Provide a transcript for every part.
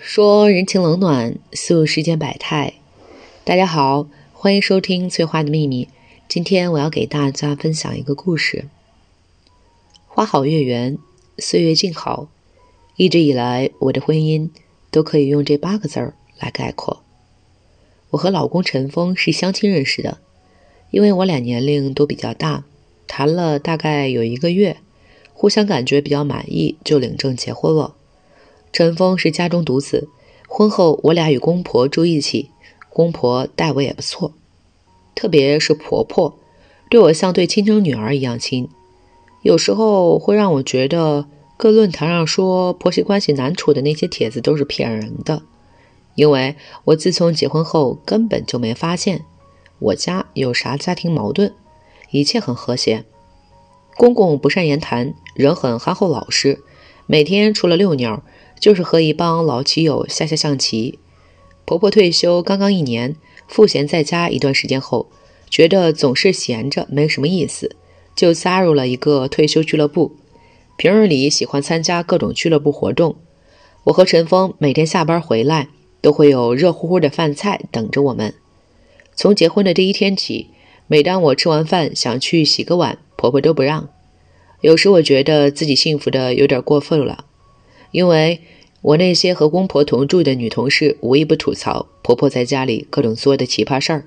说人情冷暖，诉世间百态。大家好，欢迎收听《翠花的秘密》。今天我要给大家分享一个故事。花好月圆，岁月静好。一直以来，我的婚姻都可以用这八个字儿来概括。我和老公陈峰是相亲认识的，因为我俩年龄都比较大，谈了大概有一个月，互相感觉比较满意，就领证结婚了。陈峰是家中独子，婚后我俩与公婆住一起，公婆待我也不错，特别是婆婆，对我像对亲生女儿一样亲。有时候会让我觉得，各论坛上说婆媳关系难处的那些帖子都是骗人的，因为我自从结婚后根本就没发现我家有啥家庭矛盾，一切很和谐。公公不善言谈，人很憨厚老实，每天除了遛鸟。就是和一帮老棋友下下象棋。婆婆退休刚刚一年，赋闲在家一段时间后，觉得总是闲着没什么意思，就加入了一个退休俱乐部。平日里喜欢参加各种俱乐部活动。我和陈峰每天下班回来，都会有热乎乎的饭菜等着我们。从结婚的第一天起，每当我吃完饭想去洗个碗，婆婆都不让。有时我觉得自己幸福的有点过分了。因为我那些和公婆同住的女同事，无一不吐槽婆婆在家里各种做的奇葩事儿，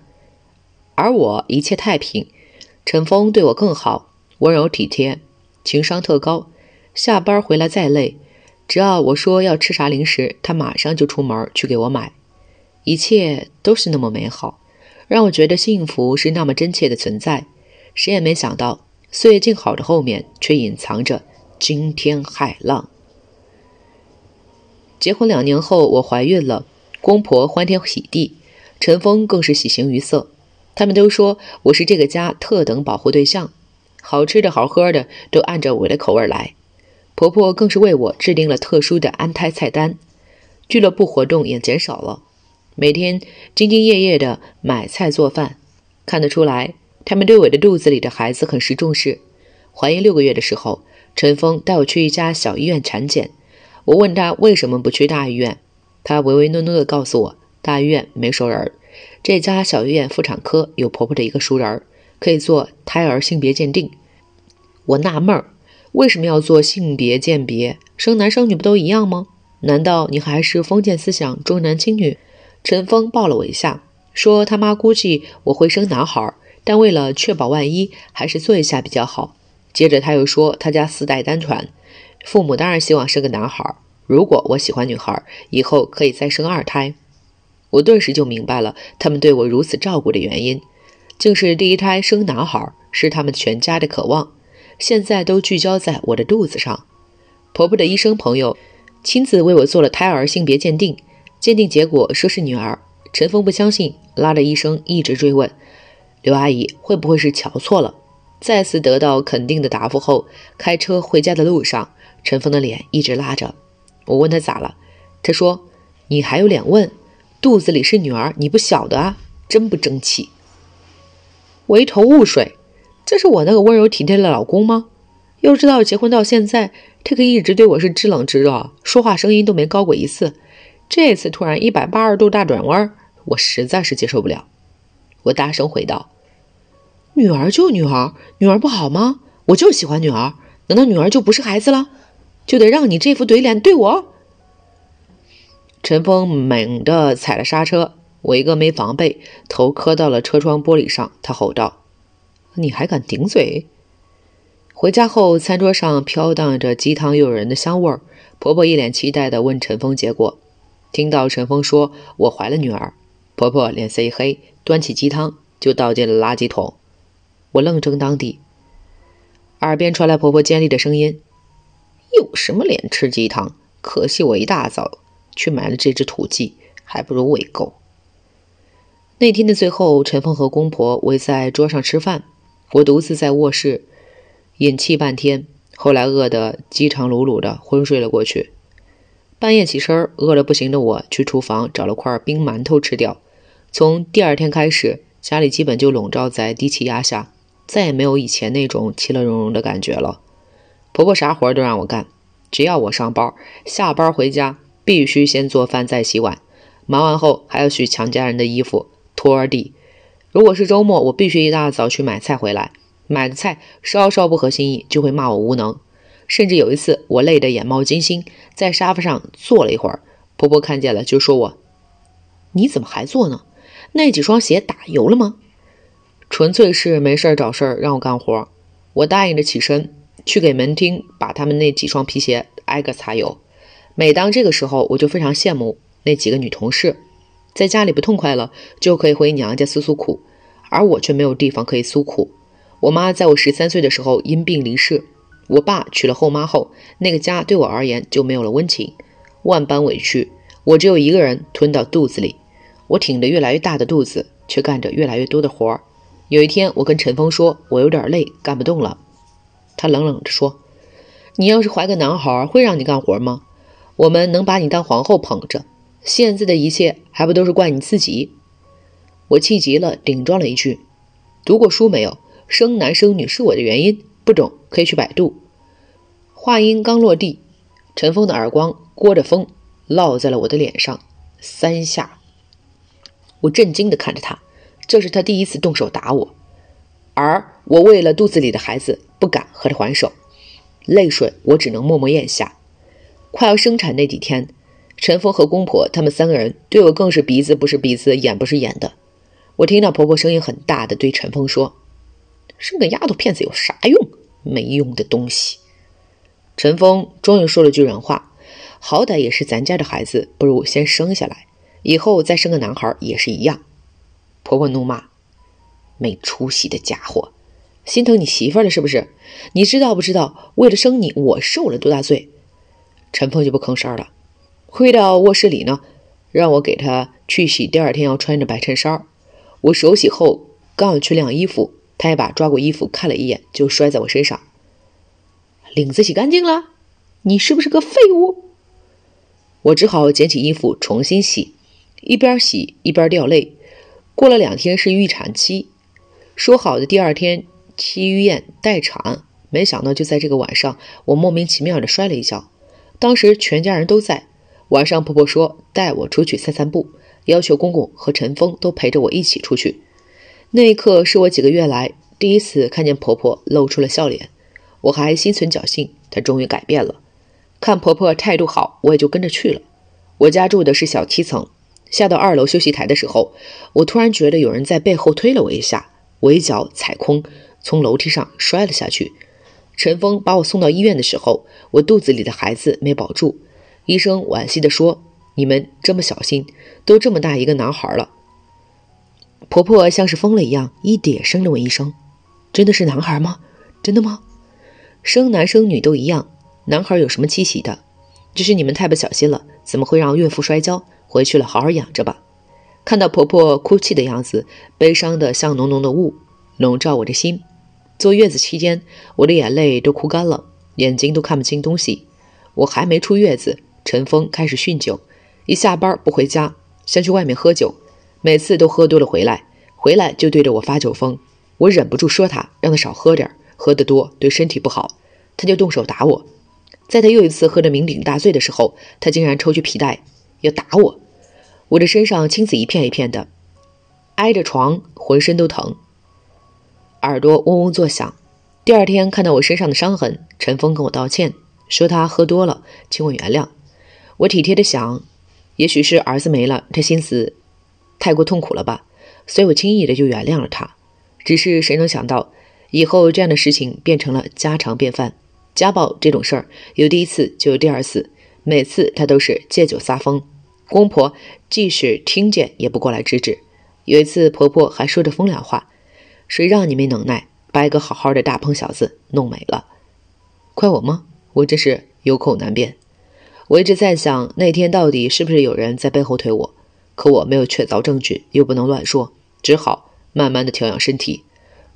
而我一切太平，陈峰对我更好，温柔体贴，情商特高。下班回来再累，只要我说要吃啥零食，他马上就出门去给我买。一切都是那么美好，让我觉得幸福是那么真切的存在。谁也没想到，岁月静好的后面却隐藏着惊天骇浪。结婚两年后，我怀孕了，公婆欢天喜地，陈峰更是喜形于色。他们都说我是这个家特等保护对象，好吃的好喝的都按照我的口味来。婆婆更是为我制定了特殊的安胎菜单，俱乐部活动也减少了，每天兢兢业业的买菜做饭。看得出来，他们对我的肚子里的孩子很重视。怀孕六个月的时候，陈峰带我去一家小医院产检。我问他为什么不去大医院，他唯唯诺诺地告诉我大医院没熟人，这家小医院妇产科有婆婆的一个熟人，可以做胎儿性别鉴定。我纳闷儿，为什么要做性别鉴别？生男生女不都一样吗？难道你还是封建思想，重男轻女？陈峰抱了我一下，说他妈估计我会生男孩，但为了确保万一，还是做一下比较好。接着他又说他家四代单传。父母当然希望生个男孩。如果我喜欢女孩，以后可以再生二胎。我顿时就明白了，他们对我如此照顾的原因，竟是第一胎生男孩是他们全家的渴望，现在都聚焦在我的肚子上。婆婆的医生朋友亲自为我做了胎儿性别鉴定，鉴定结果说是女儿。陈峰不相信，拉着医生一直追问：“刘阿姨，会不会是瞧错了？”再次得到肯定的答复后，开车回家的路上。陈峰的脸一直拉着我，问他咋了？他说：“你还有脸问？肚子里是女儿，你不晓得啊，真不争气。”我一头雾水，这是我那个温柔体贴的老公吗？要知道结婚到现在，他可一直对我是知冷知热，说话声音都没高过一次，这次突然一百八十度大转弯，我实在是接受不了。我大声回道：“女儿就女儿，女儿不好吗？我就喜欢女儿，难道女儿就不是孩子了？”就得让你这副怼脸对我。陈峰猛地踩了刹车，我一个没防备，头磕到了车窗玻璃上。他吼道：“你还敢顶嘴？”回家后，餐桌上飘荡着鸡汤诱人的香味儿。婆婆一脸期待地问陈峰结果？”听到陈峰说：“我怀了女儿。”婆婆脸色一黑，端起鸡汤就倒进了垃圾桶。我愣怔当地，耳边传来婆婆尖利的声音。有什么脸吃鸡汤？可惜我一大早去买了这只土鸡，还不如喂狗。那天的最后，陈峰和公婆围在桌上吃饭，我独自在卧室饮气半天，后来饿得饥肠辘辘的，昏睡了过去。半夜起身，饿得不行的我去厨房找了块冰馒头吃掉。从第二天开始，家里基本就笼罩在低气压下，再也没有以前那种其乐融融的感觉了。婆婆啥活都让我干，只要我上班，下班回家必须先做饭再洗碗，忙完后还要去抢家人的衣服拖地。如果是周末，我必须一大早去买菜回来，买的菜稍稍不合心意就会骂我无能，甚至有一次我累得眼冒金星，在沙发上坐了一会儿，婆婆看见了就说我你怎么还坐呢？那几双鞋打油了吗？纯粹是没事找事儿让我干活。我答应着起身。去给门厅把他们那几双皮鞋挨个擦油。每当这个时候，我就非常羡慕那几个女同事，在家里不痛快了就可以回娘家诉诉苦，而我却没有地方可以诉苦。我妈在我十三岁的时候因病离世，我爸娶了后妈后，那个家对我而言就没有了温情。万般委屈，我只有一个人吞到肚子里。我挺着越来越大的肚子，却干着越来越多的活儿。有一天，我跟陈峰说，我有点累，干不动了。他冷冷地说：“你要是怀个男孩，会让你干活吗？我们能把你当皇后捧着？现在的一切还不都是怪你自己？”我气急了，顶撞了一句：“读过书没有？生男生女是我的原因，不懂可以去百度。”话音刚落地，陈峰的耳光过着风落在了我的脸上，三下。我震惊地看着他，这是他第一次动手打我，而。我为了肚子里的孩子，不敢和他还手，泪水我只能默默咽下。快要生产那几天，陈峰和公婆他们三个人对我更是鼻子不是鼻子，眼不是眼的。我听到婆婆声音很大的对陈峰说：“生个丫头片子有啥用？没用的东西。”陈峰终于说了句人话：“好歹也是咱家的孩子，不如先生下来，以后再生个男孩也是一样。”婆婆怒骂：“没出息的家伙！”心疼你媳妇儿了是不是？你知道不知道，为了生你，我受了多大罪？陈峰就不吭声了，回到卧室里呢，让我给他去洗第二天要穿的白衬衫。我手洗后，刚要去晾衣服，他也把抓过衣服看了一眼，就摔在我身上。领子洗干净了，你是不是个废物？我只好捡起衣服重新洗，一边洗一边掉泪。过了两天是预产期，说好的第二天。去医院待产，没想到就在这个晚上，我莫名其妙的摔了一跤。当时全家人都在。晚上婆婆说带我出去散散步，要求公公和陈峰都陪着我一起出去。那一刻是我几个月来第一次看见婆婆露出了笑脸，我还心存侥幸，她终于改变了。看婆婆态度好，我也就跟着去了。我家住的是小七层，下到二楼休息台的时候，我突然觉得有人在背后推了我一下，我一脚踩空。从楼梯上摔了下去。陈峰把我送到医院的时候，我肚子里的孩子没保住。医生惋惜地说：“你们这么小心，都这么大一个男孩了。”婆婆像是疯了一样，一点声的问医生：“真的是男孩吗？真的吗？生男生女都一样，男孩有什么稀奇的？只是你们太不小心了，怎么会让孕妇摔跤？回去了好好养着吧。”看到婆婆哭泣的样子，悲伤的像浓浓的雾笼罩我的心。坐月子期间，我的眼泪都哭干了，眼睛都看不清东西。我还没出月子，陈峰开始酗酒，一下班不回家，先去外面喝酒，每次都喝多了回来，回来就对着我发酒疯。我忍不住说他，让他少喝点，喝得多对身体不好，他就动手打我。在他又一次喝得酩酊大醉的时候，他竟然抽去皮带要打我，我的身上青紫一片一片的，挨着床浑身都疼。耳朵嗡嗡作响，第二天看到我身上的伤痕，陈峰跟我道歉，说他喝多了，请我原谅。我体贴的想，也许是儿子没了，他心思太过痛苦了吧，所以我轻易的就原谅了他。只是谁能想到，以后这样的事情变成了家常便饭，家暴这种事儿，有第一次就有第二次，每次他都是借酒撒疯，公婆即使听见也不过来制止。有一次婆婆还说着风凉话。谁让你没能耐，把一个好好的大胖小子弄没了？怪我吗？我真是有口难辩。我一直在想，那天到底是不是有人在背后推我？可我没有确凿证据，又不能乱说，只好慢慢的调养身体。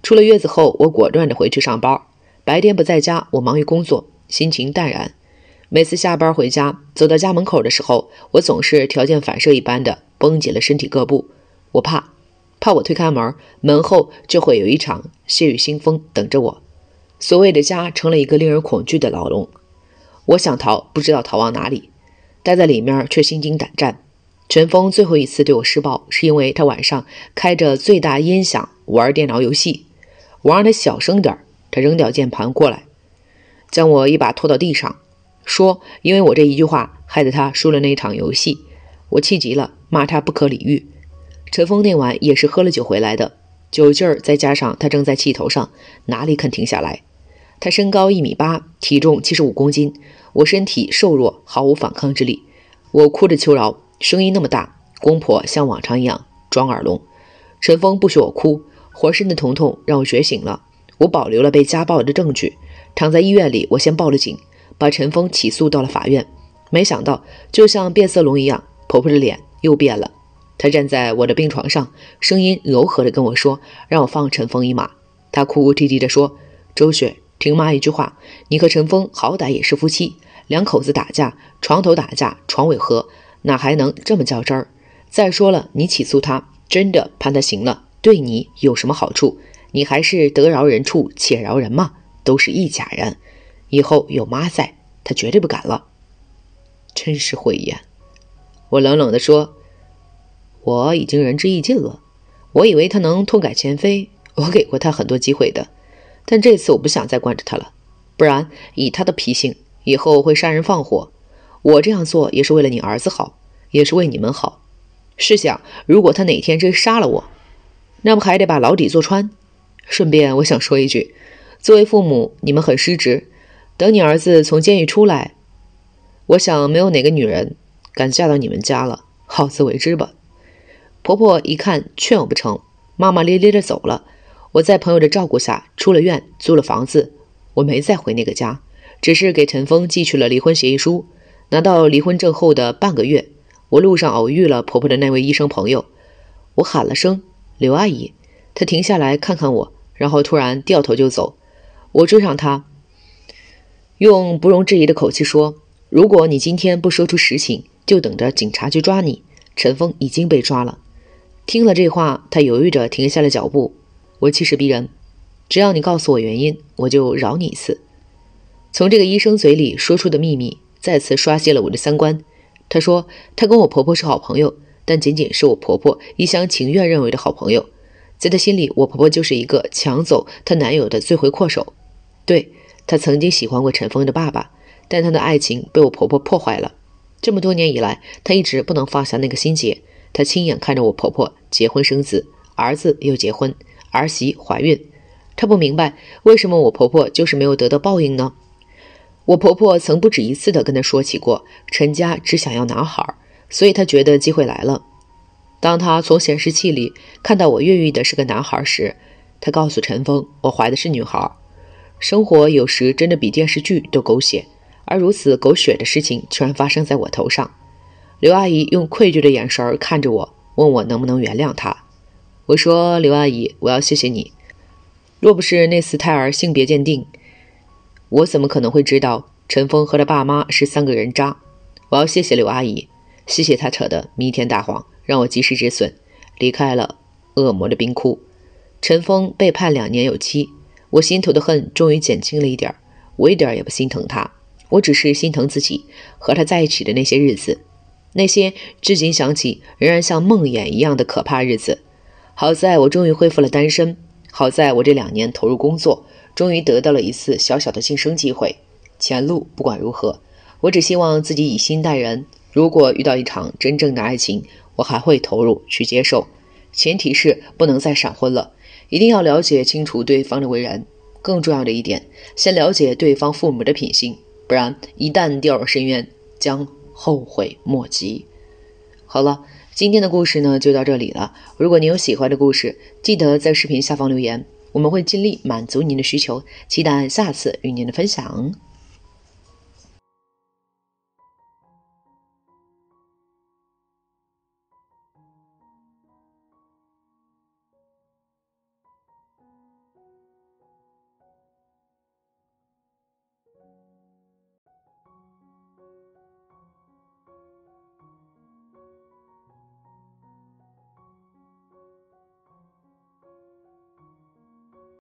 出了月子后，我果断的回去上班，白天不在家，我忙于工作，心情淡然。每次下班回家，走到家门口的时候，我总是条件反射一般的绷紧了身体各部，我怕。怕我推开门，门后就会有一场血雨腥风等着我。所谓的家成了一个令人恐惧的牢笼，我想逃，不知道逃往哪里；待在里面却心惊胆战。陈峰最后一次对我施暴，是因为他晚上开着最大音响玩电脑游戏，我让他小声点，他扔掉键盘过来，将我一把拖到地上，说：“因为我这一句话，害得他输了那一场游戏。”我气急了，骂他不可理喻。陈峰那晚也是喝了酒回来的，酒劲儿再加上他正在气头上，哪里肯停下来？他身高一米八，体重七十五公斤。我身体瘦弱，毫无反抗之力。我哭着求饶，声音那么大，公婆像往常一样装耳聋。陈峰不许我哭，活身的疼痛让我觉醒了。我保留了被家暴的证据，躺在医院里，我先报了警，把陈峰起诉到了法院。没想到，就像变色龙一样，婆婆的脸又变了。他站在我的病床上，声音柔和地跟我说：“让我放陈峰一马。”他哭哭啼啼地说：“周雪，听妈一句话，你和陈峰好歹也是夫妻，两口子打架，床头打架，床尾和，哪还能这么较真儿？再说了，你起诉他，真的判他刑了，对你有什么好处？你还是得饶人处且饶人嘛，都是一家人。以后有妈在，他绝对不敢了。”真是慧眼，我冷冷地说。我已经仁至义尽了，我以为他能痛改前非，我给过他很多机会的，但这次我不想再惯着他了，不然以他的脾性，以后会杀人放火。我这样做也是为了你儿子好，也是为你们好。试想，如果他哪天真杀了我，那么还得把牢底坐穿。顺便我想说一句，作为父母，你们很失职。等你儿子从监狱出来，我想没有哪个女人敢嫁到你们家了。好自为之吧。婆婆一看劝我不成，骂骂咧咧的走了。我在朋友的照顾下出了院，租了房子。我没再回那个家，只是给陈峰寄去了离婚协议书。拿到离婚证后的半个月，我路上偶遇了婆婆的那位医生朋友，我喊了声“刘阿姨”，她停下来看看我，然后突然掉头就走。我追上她，用不容置疑的口气说：“如果你今天不说出实情，就等着警察去抓你。陈峰已经被抓了。”听了这话，他犹豫着停下了脚步。我气势逼人，只要你告诉我原因，我就饶你一次。从这个医生嘴里说出的秘密，再次刷新了我的三观。他说，他跟我婆婆是好朋友，但仅仅是我婆婆一厢情愿认为的好朋友。在他心里，我婆婆就是一个抢走她男友的罪魁祸首。对他曾经喜欢过陈峰的爸爸，但他的爱情被我婆婆破坏了。这么多年以来，他一直不能放下那个心结。他亲眼看着我婆婆结婚生子，儿子又结婚，儿媳怀孕，他不明白为什么我婆婆就是没有得到报应呢？我婆婆曾不止一次的跟他说起过，陈家只想要男孩，所以她觉得机会来了。当他从显示器里看到我孕育的是个男孩时，他告诉陈峰，我怀的是女孩。生活有时真的比电视剧都狗血，而如此狗血的事情居然发生在我头上。刘阿姨用愧疚的眼神看着我，问我能不能原谅她。我说：“刘阿姨，我要谢谢你。若不是那次胎儿性别鉴定，我怎么可能会知道陈峰和他爸妈是三个人渣？我要谢谢刘阿姨，谢谢她扯的弥天大谎，让我及时止损，离开了恶魔的冰窟。陈峰被判两年有期，我心头的恨终于减轻了一点儿。我一点也不心疼他，我只是心疼自己和他在一起的那些日子。”那些至今想起仍然像梦魇一样的可怕日子，好在我终于恢复了单身，好在我这两年投入工作，终于得到了一次小小的晋升机会。前路不管如何，我只希望自己以心待人。如果遇到一场真正的爱情，我还会投入去接受，前提是不能再闪婚了，一定要了解清楚对方的为人。更重要的一点，先了解对方父母的品性，不然一旦掉入深渊，将。后悔莫及。好了，今天的故事呢就到这里了。如果您有喜欢的故事，记得在视频下方留言，我们会尽力满足您的需求。期待下次与您的分享。